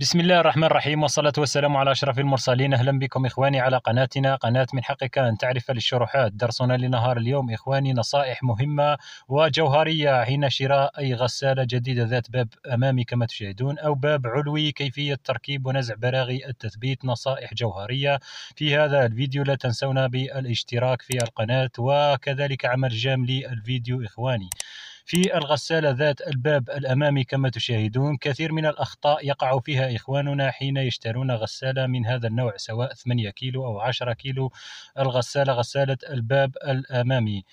بسم الله الرحمن الرحيم والصلاة والسلام على أشرف المرسلين أهلا بكم إخواني على قناتنا قناة من حقك أن تعرف للشروحات درسنا لنهار اليوم إخواني نصائح مهمة وجوهرية حين شراء أي غسالة جديدة ذات باب أمامي كما تشاهدون أو باب علوي كيفية تركيب ونزع براغي التثبيت نصائح جوهرية في هذا الفيديو لا تنسونا بالاشتراك في القناة وكذلك عمل جام للفيديو إخواني في الغسالة ذات الباب الأمامي كما تشاهدون كثير من الأخطاء يقع فيها إخواننا حين يشترون غسالة من هذا النوع سواء 8 كيلو أو 10 كيلو الغسالة غسالة الباب الأمامي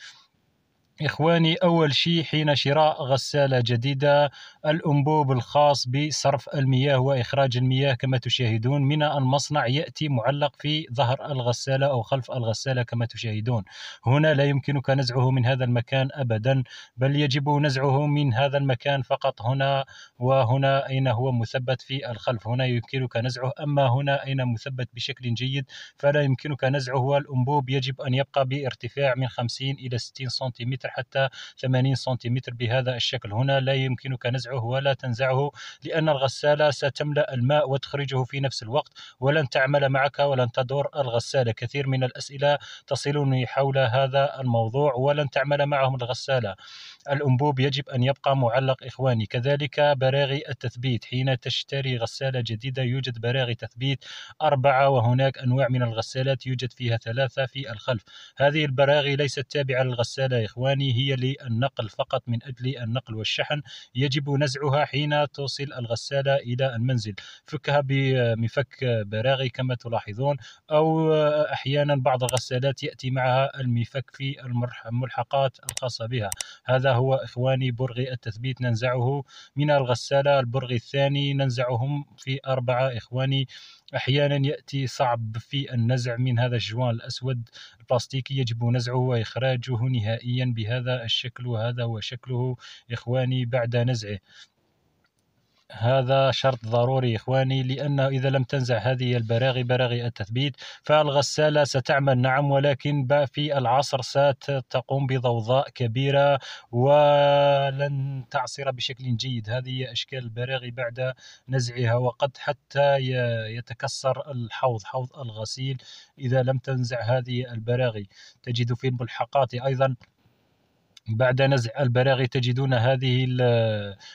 إخواني أول شيء حين شراء غسالة جديدة الأنبوب الخاص بصرف المياه وإخراج المياه كما تشاهدون من المصنع يأتي معلق في ظهر الغسالة أو خلف الغسالة كما تشاهدون هنا لا يمكنك نزعه من هذا المكان أبدا بل يجب نزعه من هذا المكان فقط هنا وهنا أين هو مثبت في الخلف هنا يمكنك نزعه أما هنا أين مثبت بشكل جيد فلا يمكنك نزعه والأنبوب يجب أن يبقى بارتفاع من 50 إلى 60 سنتيمتر حتى 80 سنتيمتر بهذا الشكل هنا لا يمكنك نزعه ولا تنزعه لأن الغسالة ستملأ الماء وتخرجه في نفس الوقت ولن تعمل معك ولن تدور الغسالة كثير من الأسئلة تصلني حول هذا الموضوع ولن تعمل معهم الغسالة الأنبوب يجب أن يبقى معلق إخواني كذلك براغي التثبيت حين تشتري غسالة جديدة يوجد براغي تثبيت أربعة وهناك أنواع من الغسالات يوجد فيها ثلاثة في الخلف هذه البراغي ليست تابعة للغسالة إخواني هي للنقل فقط من أجل النقل والشحن يجب نزعها حين توصل الغسالة إلى المنزل فكها بمفك براغي كما تلاحظون أو أحيانا بعض الغسالات يأتي معها المفك في الملحقات الخاصة بها هذا هذا هو إخواني برغي التثبيت ننزعه من الغسالة البرغي الثاني ننزعهم في أربعة إخواني أحيانا يأتي صعب في النزع من هذا الجوان الأسود البلاستيكي يجب نزعه وإخراجه نهائيا بهذا الشكل وهذا هو شكله إخواني بعد نزعه هذا شرط ضروري إخواني لأن إذا لم تنزع هذه البراغي براغي التثبيت فالغسالة ستعمل نعم ولكن في العصر ستقوم بضوضاء كبيرة ولن تعصر بشكل جيد هذه أشكال البراغي بعد نزعها وقد حتى يتكسر الحوض حوض الغسيل إذا لم تنزع هذه البراغي تجد في الملحقات أيضا بعد نزع البراغي تجدون هذه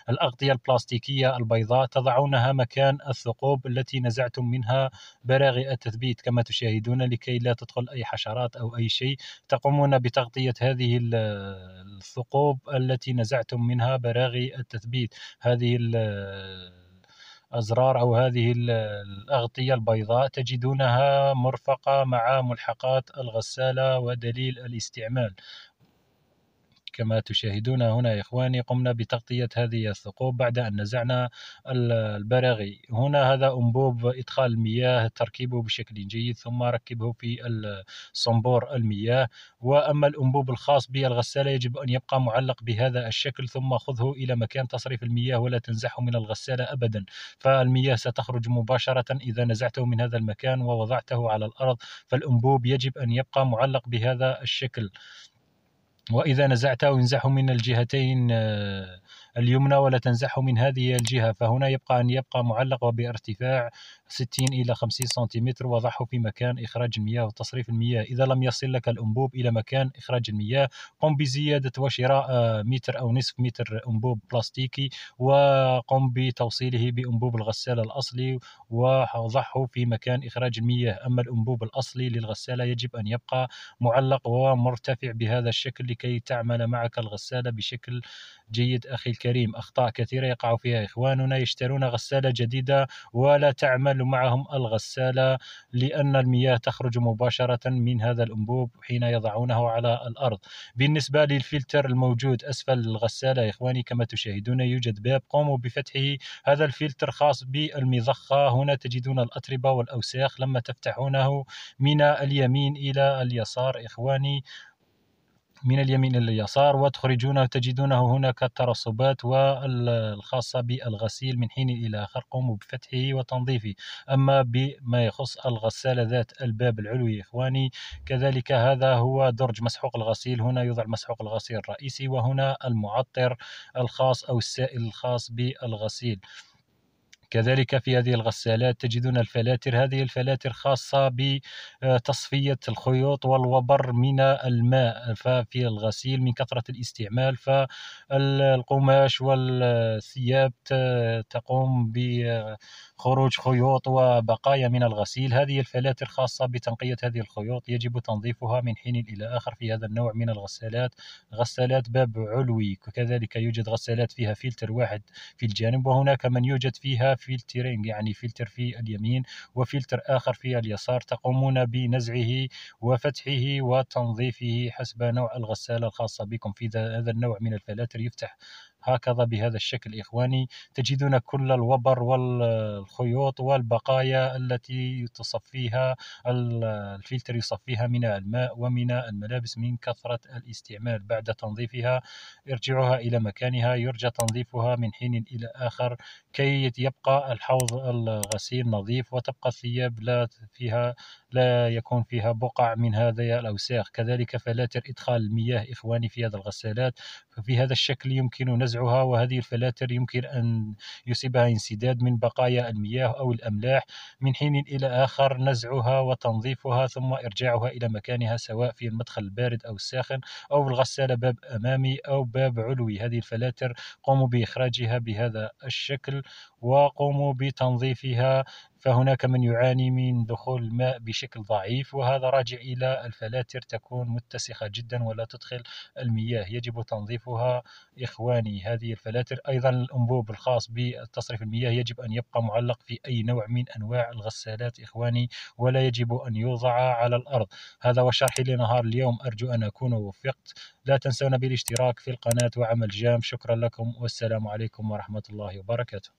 الأغطية البلاستيكية البيضاء تضعونها مكان الثقوب التي نزعتم منها براغي التثبيت كما تشاهدون لكي لا تدخل أي حشرات أو أي شيء تقومون بتغطية هذه الثقوب التي نزعتم منها براغي التثبيت هذه أزرار أو هذه الأغطية البيضاء تجدونها مرفقة مع ملحقات الغسالة ودليل الاستعمال كما تشاهدون هنا يا إخواني قمنا بتغطية هذه الثقوب بعد أن نزعنا البراغي هنا هذا أنبوب إدخال المياه تركيبه بشكل جيد ثم ركبه في صنبور المياه وأما الأنبوب الخاص بالغسالة يجب أن يبقى معلق بهذا الشكل ثم خذه إلى مكان تصريف المياه ولا تنزحه من الغسالة أبدا فالمياه ستخرج مباشرة إذا نزعته من هذا المكان ووضعته على الأرض فالأنبوب يجب أن يبقى معلق بهذا الشكل وإذا نزعته ينزح من الجهتين آه، اليمنى ولا تنزحه من هذه الجهة فهنا يبقى أن يبقى معلق وبارتفاع 60 إلى 50 سنتيمتر وضعه في مكان إخراج المياه وتصريف المياه إذا لم يصل لك الأنبوب إلى مكان إخراج المياه قم بزيادة وشراء متر أو نصف متر أنبوب بلاستيكي وقم بتوصيله بأنبوب الغسالة الأصلي وضعه في مكان إخراج المياه أما الأنبوب الأصلي للغسالة يجب أن يبقى معلق ومرتفع بهذا الشكل لكي تعمل معك الغسالة بشكل جيد أخي الكريم الكريم أخطاء كثيرة يقع فيها إخواننا يشترون غسالة جديدة ولا تعمل معهم الغسالة لأن المياه تخرج مباشرة من هذا الأنبوب حين يضعونه على الأرض بالنسبة للفلتر الموجود أسفل الغسالة إخواني كما تشاهدون يوجد باب قوموا بفتحه هذا الفلتر خاص بالمضخة هنا تجدون الأتربة والأوساخ لما تفتحونه من اليمين إلى اليسار إخواني من اليمين إلى اليسار وتخرجونه تجدونه هناك الترسبات والخاصة بالغسيل من حين إلى آخر قوموا بفتحه وتنظيفه أما بما يخص الغسالة ذات الباب العلوي إخواني كذلك هذا هو درج مسحوق الغسيل هنا يوضع مسحوق الغسيل الرئيسي وهنا المعطر الخاص أو السائل الخاص بالغسيل كذلك في هذه الغسالات تجدون الفلاتر هذه الفلاتر خاصة بتصفية الخيوط والوبر من الماء ففي الغسيل من كثرة الاستعمال فالقماش والثياب تقوم بخروج خيوط وبقايا من الغسيل هذه الفلاتر خاصة بتنقية هذه الخيوط يجب تنظيفها من حين إلى آخر في هذا النوع من الغسالات غسالات باب علوي كذلك يوجد غسالات فيها فلتر واحد في الجانب وهناك من يوجد فيها في فلترينج يعني فلتر في اليمين وفلتر آخر في اليسار تقومون بنزعه وفتحه وتنظيفه حسب نوع الغسالة الخاصة بكم في هذا النوع من الفلاتر يفتح هكذا بهذا الشكل إخواني تجدون كل الوبر والخيوط والبقايا التي تصفيها الفلتر يصفيها من الماء ومن الملابس من كثرة الاستعمال بعد تنظيفها ارجعها إلى مكانها يرجى تنظيفها من حين إلى آخر كي يبقى الحوض الغسيل نظيف وتبقى الثياب لا فيها لا يكون فيها بقع من هذه الأوساخ كذلك فلاتر إدخال المياه إخواني في هذا الغسالات ففي هذا الشكل يمكن نزعها وهذه الفلاتر يمكن أن يصيبها انسداد من بقايا المياه أو الأملاح من حين إلى آخر نزعها وتنظيفها ثم إرجاعها إلى مكانها سواء في المدخل البارد أو الساخن أو الغسالة باب أمامي أو باب علوي هذه الفلاتر قوموا بإخراجها بهذا الشكل وقوموا بتنظيفها فهناك من يعاني من دخول الماء بشكل ضعيف وهذا راجع إلى الفلاتر تكون متسخة جدا ولا تدخل المياه يجب تنظيفها إخواني هذه الفلاتر أيضا الأنبوب الخاص بتصريف المياه يجب أن يبقى معلق في أي نوع من أنواع الغسالات إخواني ولا يجب أن يوضع على الأرض هذا وشرحي لنهار اليوم أرجو أن أكون وفقت لا تنسونا بالاشتراك في القناة وعمل جام شكرا لكم والسلام عليكم ورحمة الله وبركاته